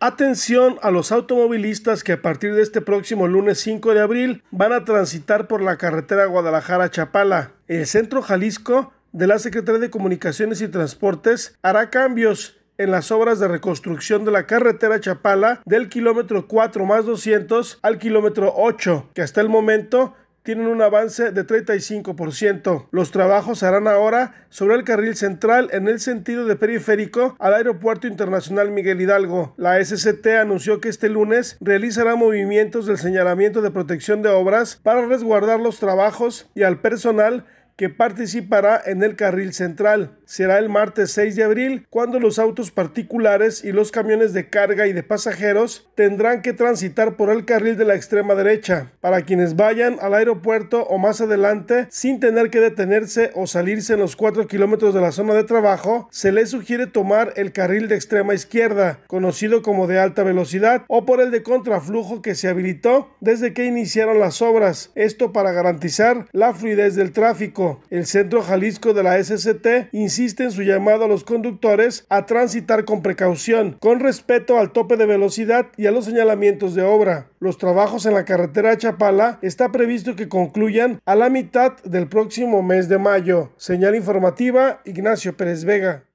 Atención a los automovilistas que a partir de este próximo lunes 5 de abril van a transitar por la carretera Guadalajara-Chapala. El Centro Jalisco de la Secretaría de Comunicaciones y Transportes hará cambios en las obras de reconstrucción de la carretera Chapala del kilómetro 4 más 200 al kilómetro 8, que hasta el momento tienen un avance de 35%. Los trabajos se harán ahora sobre el carril central en el sentido de periférico al Aeropuerto Internacional Miguel Hidalgo. La SCT anunció que este lunes realizará movimientos del señalamiento de protección de obras para resguardar los trabajos y al personal que participará en el carril central. Será el martes 6 de abril cuando los autos particulares y los camiones de carga y de pasajeros tendrán que transitar por el carril de la extrema derecha. Para quienes vayan al aeropuerto o más adelante sin tener que detenerse o salirse en los 4 kilómetros de la zona de trabajo, se les sugiere tomar el carril de extrema izquierda, conocido como de alta velocidad, o por el de contraflujo que se habilitó desde que iniciaron las obras. Esto para garantizar la fluidez del tráfico. El Centro Jalisco de la S.S.T. insiste en su llamado a los conductores a transitar con precaución, con respeto al tope de velocidad y a los señalamientos de obra. Los trabajos en la carretera Chapala está previsto que concluyan a la mitad del próximo mes de mayo. Señal informativa Ignacio Pérez Vega.